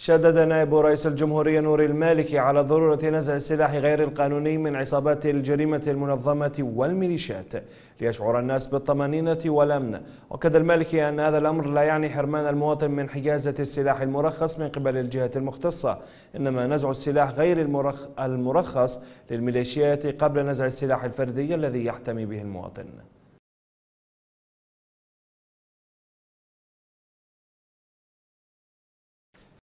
شدد نائب رئيس الجمهورية نور المالكي على ضرورة نزع السلاح غير القانوني من عصابات الجريمة المنظمة والميليشيات ليشعر الناس بالطمأنينة والأمن وأكد المالكي أن هذا الأمر لا يعني حرمان المواطن من حجازة السلاح المرخص من قبل الجهات المختصة إنما نزع السلاح غير المرخص للميليشيات قبل نزع السلاح الفردي الذي يحتمي به المواطن